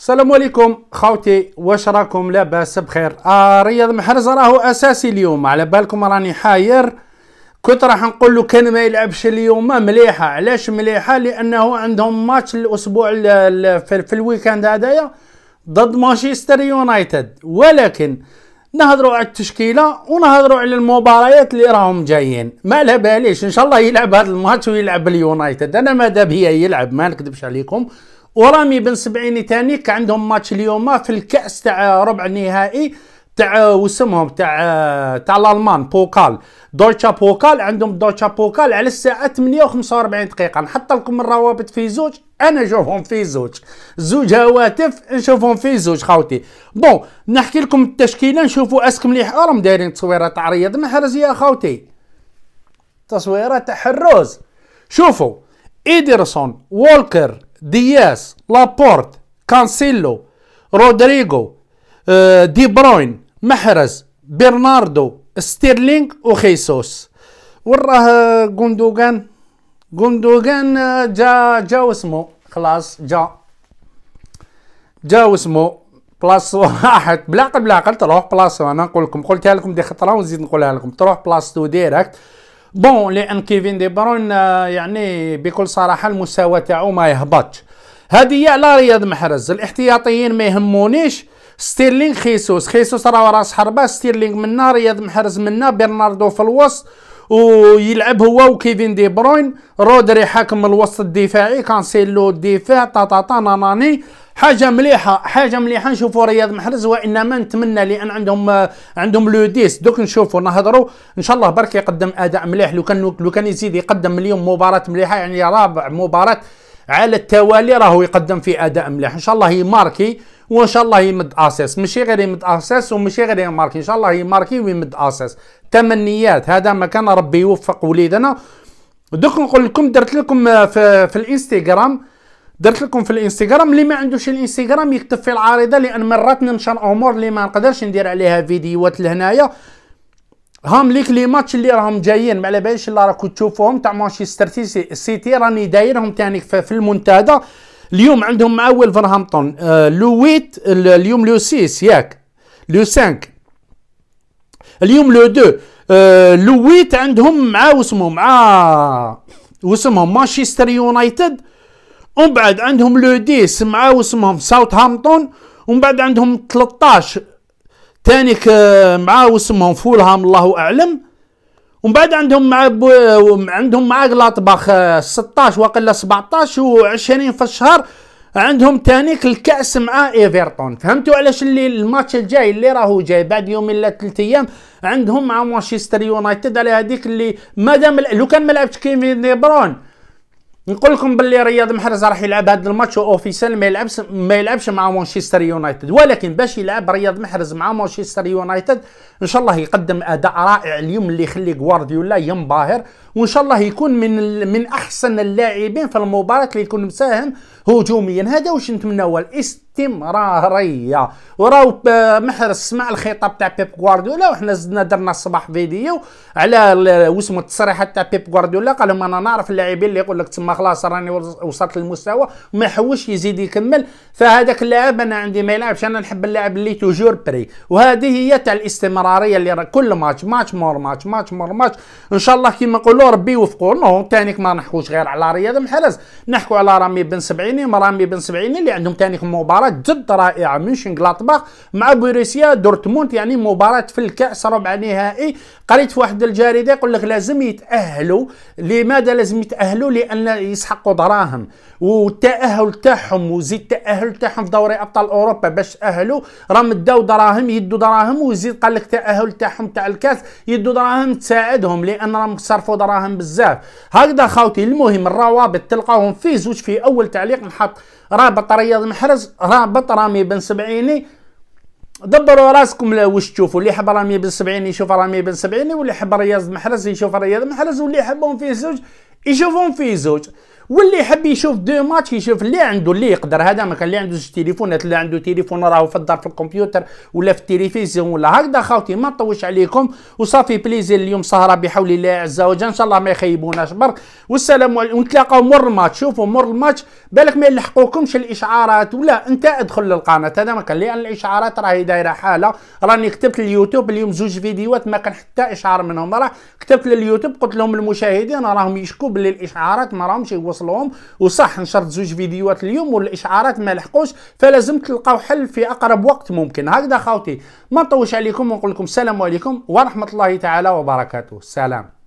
السلام عليكم خاوتي واش راكم لاباس بخير آه رياض محرز راهو اساسي اليوم على بالكم راني حاير كنت راح نقول له كان ما يلعبش اليوم مليحه علاش مليحه لانه عندهم ماتش الاسبوع في الويكاند هذايا ضد مانشستر يونايتد ولكن نهضروا على التشكيله ونهضروا على المباريات اللي راهم جايين ما على باليش ان شاء الله يلعب هذا الماتش ويلعب اليونايتد انا ماذا بيا يلعب ما نكذبش عليكم ورامي بن سبعيني تاني عندهم ماتش اليوم في الكاس تاع ربع النهائي تاع وسمهم تاع تاع الالمان بوكال دويتشا بوكال عندهم دويتشا بوكال على الساعه 8 و45 دقيقه نحط لكم الروابط في زوج انا نشوفهم في زوج زوج هواتف نشوفهم في زوج خاوتي بون نحكي لكم التشكيله نشوفوا اسك مليح راهم دايرين تصويره تاع رياض محرز يا خاوتي تصويره تاع حروز شوفوا ايدرسون وولكر دياس لابورت كانسيلو رودريغو دي بروين محرز برناردو ستيرلينغ وخيسوس وراه غوندوغان غوندوغان جا جا اسمه خلاص جا جا اسمه بلاص واحد بلاقل بلاقل تروح بلاص انا نقول لكم قلتها لكم دي خطره ونزيد نقولها لكم تروح بلاصتو ديريكت بون لان كيفين دي برون يعني بكل صراحه المساواه تاعو ما يهبطش هذه على رياض محرز الاحتياطيين ما يهمونيش ستيرلينغ خيسوس خيسوس راه راس حربه ستيرلينغ منا رياض محرز منا برناردو في الوسط ويلعب هو وكيفين دي بروين رودري حاكم الوسط الدفاعي كانسيلو الدفاع طاطا ناناني حاجه مليحه حاجه مليحه نشوفوا رياض محرز وانما نتمنى لان عندهم آه، عندهم لو ديس دوك نشوفوا نهضروا ان شاء الله برك يقدم اداء مليح لو كان لو كان يزيد يقدم اليوم مباراه مليحه يعني رابع مباراه على التوالي راهو يقدم في اداء مليح ان شاء الله يماركي وان شاء الله يمد اساس ماشي غير يمد اساس وماشي غير يماركي ان شاء الله يماركي ويمد اساس تمنيات هذا ما كان ربي يوفق وليدنا دوك نقول لكم درت لكم آه، في, في الانستغرام درت لكم في الانستغرام اللي ما عندوش الانستغرام يكتب في العارضه لان مرات ننشر امور اللي ما نقدرش ندير عليها فيديوهات لهنايا هام ليك لي ماتش اللي راهم جايين ما على باليش اللي راكم تشوفوهم تاع مانشستر سيتي راني دايرهم تاني في المنتدى اليوم عندهم مع ولفرهامبتون آه لو ويت اليوم لو 6 ياك لو 5 اليوم لو 2 آه لو ويت عندهم مع واسمه مع واسمهم مانشستر يونايتد ومن بعد عندهم لو 10 مع اسمهم ساوثهامبتون ومن بعد عندهم 13 ثاني مع اسمهم فولهام الله اعلم ومن بعد عندهم مع عندهم مع غلاطباخ 16 واقلا 17 و20 في الشهر عندهم ثاني الكاس مع ايفرتون فهمتوا علاش اللي الماتش الجاي اللي راهو جاي بعد يومين ولا ثلاث ايام عندهم مع مانشستر يونايتد على هذيك اللي مادام لو كان ما لعبش كيفين دي برون نقول لكم باللي رياض محرز راح يلعب هذا الماتش اوفيسيال ما يلعبش ما يلعبش مع مانشستر يونايتد ولكن باش يلعب رياض محرز مع مانشستر يونايتد ان شاء الله يقدم اداء رائع اليوم اللي يخلي غوارديولا ينبهر وان شاء الله يكون من من احسن اللاعبين في المباراه اللي يكون مساهم هجوميا هذا واش نتمناه الاست الاستمراريه وراو محرز سمع الخطاب تاع بيب غوارديولا وحنا زدنا درنا الصباح فيديو على واسمه التصريحات تاع بيب غوارديولا قال لهم انا نعرف اللاعبين اللي يقول لك تما خلاص راني وصلت للمستوى وما يحوش يزيد يكمل فهذاك اللاعب انا عندي ما يلعبش انا نحب اللاعب اللي توجور بري وهذه هي تاع الاستمراريه اللي كل ماتش ماتش مور ماتش ماتش مور ماتش ان شاء الله كيما نقولوا ربي يوفقوا نو تانيك ما نحكوش غير على رياض محرز نحكوا على رامي بن سبعيني رامي بن سبعيني اللي عندهم تانيك مباراه مباراه جد رائعه من شنغلاطباخ مع بوريسيا دورتموند يعني مباراه في الكاس ربع نهائي قريت في واحد الجريده يقول لك لازم يتاهلوا لماذا لازم يتاهلوا لان يسحقوا دراهم والتاهل تاعهم وزيد التاهل تاعهم في دوري ابطال اوروبا باش تاهلوا راهم داو دراهم يدوا دراهم وزيد قال لك التاهل تاعهم تاع الكاس يدوا دراهم تساعدهم لان راهم صرفوا دراهم بزاف هكذا خاوتي المهم الروابط تلقاهم في زوج في اول تعليق نحط رابط رياض محرز رابط رامي بن سبعيني دبروا راسكم واش تشوفوا اللي يحب رامي بن سبعيني يشوف رامي بن سبعيني واللي يحب رياض محرز يشوف رياض محرز واللي يحبهم فيه زوج يشوفهم فيه زوج واللي يحب يشوف دو ماتش يشوف اللي عنده اللي يقدر هذا ما كان اللي عنده زوج تليفونات اللي عنده تليفون راه في الدار في الكمبيوتر ولا في التلفزيون ولا هكذا خاوتي ما نطولش عليكم وصافي بليزير اليوم سهره بحول الله عز وجل ان شاء الله ما يخيبوناش برك والسلام ونتلاقاو مور الماتش شوفوا مور الماتش بالك ما يلحقوكمش الاشعارات ولا انت ادخل للقناه هذا ما كان لان الاشعارات راهي دايره حاله راني كتبت اليوتيوب اليوم زوج فيديوهات ما كان حتى اشعار منهم راه كتبت لليوتيوب قلت لهم المشاهدين راهم يشكوا باللي الاشعارات ما راهمش يوصلوا لهم وصح نشرت زوج فيديوهات اليوم والاشعارات ما لحقوش فلازم تلقاو حل في اقرب وقت ممكن هكذا خاوتي ما نطولش عليكم ونقول لكم السلام عليكم ورحمه الله تعالى وبركاته سلام